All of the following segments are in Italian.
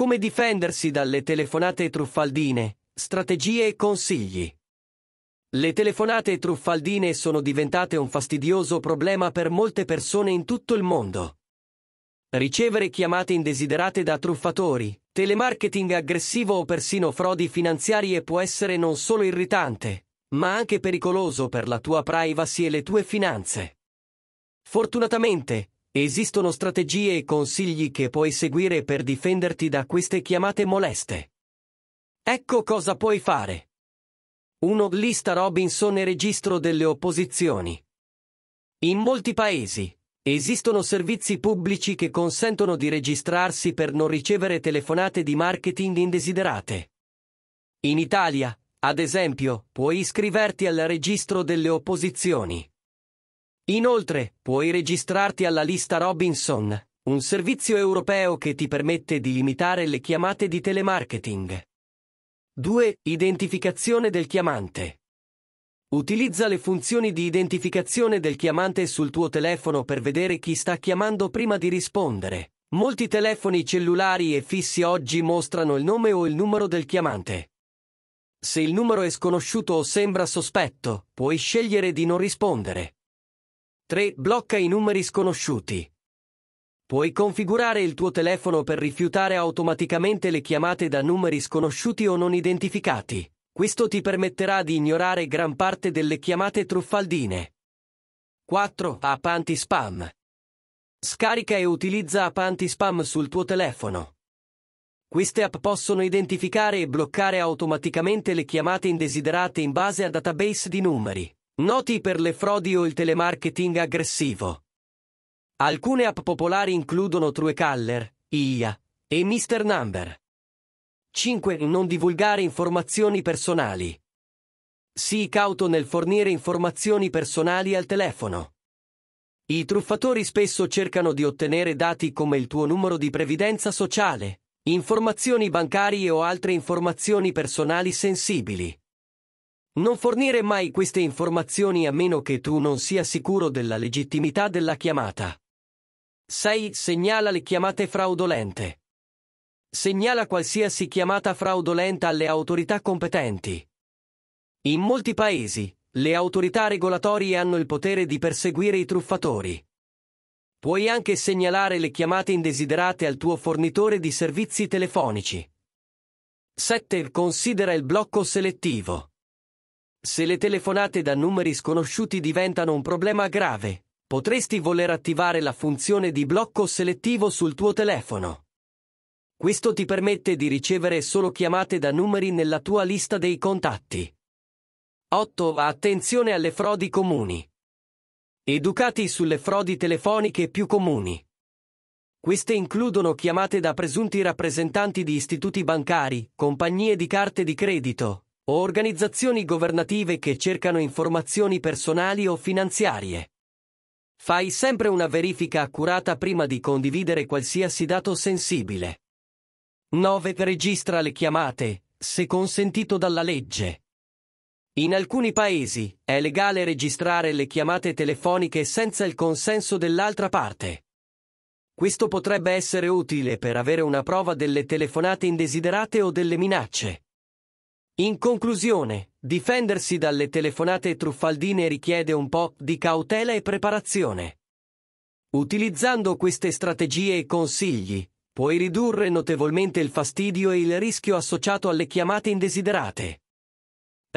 Come difendersi dalle telefonate truffaldine? Strategie e consigli. Le telefonate truffaldine sono diventate un fastidioso problema per molte persone in tutto il mondo. Ricevere chiamate indesiderate da truffatori, telemarketing aggressivo o persino frodi finanziarie può essere non solo irritante, ma anche pericoloso per la tua privacy e le tue finanze. Fortunatamente, Esistono strategie e consigli che puoi seguire per difenderti da queste chiamate moleste. Ecco cosa puoi fare. 1. Lista Robinson e registro delle opposizioni. In molti paesi, esistono servizi pubblici che consentono di registrarsi per non ricevere telefonate di marketing indesiderate. In Italia, ad esempio, puoi iscriverti al registro delle opposizioni. Inoltre, puoi registrarti alla lista Robinson, un servizio europeo che ti permette di limitare le chiamate di telemarketing. 2. Identificazione del chiamante. Utilizza le funzioni di identificazione del chiamante sul tuo telefono per vedere chi sta chiamando prima di rispondere. Molti telefoni cellulari e fissi oggi mostrano il nome o il numero del chiamante. Se il numero è sconosciuto o sembra sospetto, puoi scegliere di non rispondere. 3. Blocca i numeri sconosciuti. Puoi configurare il tuo telefono per rifiutare automaticamente le chiamate da numeri sconosciuti o non identificati. Questo ti permetterà di ignorare gran parte delle chiamate truffaldine. 4. App anti-spam. Scarica e utilizza app anti-spam sul tuo telefono. Queste app possono identificare e bloccare automaticamente le chiamate indesiderate in base a database di numeri. Noti per le frodi o il telemarketing aggressivo. Alcune app popolari includono Truecaller, IA e Mr. Number. 5. Non divulgare informazioni personali. Sii cauto nel fornire informazioni personali al telefono. I truffatori spesso cercano di ottenere dati come il tuo numero di previdenza sociale, informazioni bancarie o altre informazioni personali sensibili. Non fornire mai queste informazioni a meno che tu non sia sicuro della legittimità della chiamata. 6. Segnala le chiamate fraudolente. Segnala qualsiasi chiamata fraudolenta alle autorità competenti. In molti paesi, le autorità regolatorie hanno il potere di perseguire i truffatori. Puoi anche segnalare le chiamate indesiderate al tuo fornitore di servizi telefonici. 7. Considera il blocco selettivo. Se le telefonate da numeri sconosciuti diventano un problema grave, potresti voler attivare la funzione di blocco selettivo sul tuo telefono. Questo ti permette di ricevere solo chiamate da numeri nella tua lista dei contatti. 8. Attenzione alle frodi comuni. Educati sulle frodi telefoniche più comuni. Queste includono chiamate da presunti rappresentanti di istituti bancari, compagnie di carte di credito, o organizzazioni governative che cercano informazioni personali o finanziarie. Fai sempre una verifica accurata prima di condividere qualsiasi dato sensibile. 9. Registra le chiamate, se consentito dalla legge. In alcuni paesi è legale registrare le chiamate telefoniche senza il consenso dell'altra parte. Questo potrebbe essere utile per avere una prova delle telefonate indesiderate o delle minacce. In conclusione, difendersi dalle telefonate truffaldine richiede un po' di cautela e preparazione. Utilizzando queste strategie e consigli, puoi ridurre notevolmente il fastidio e il rischio associato alle chiamate indesiderate.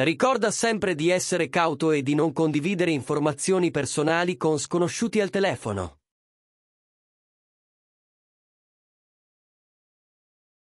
Ricorda sempre di essere cauto e di non condividere informazioni personali con sconosciuti al telefono.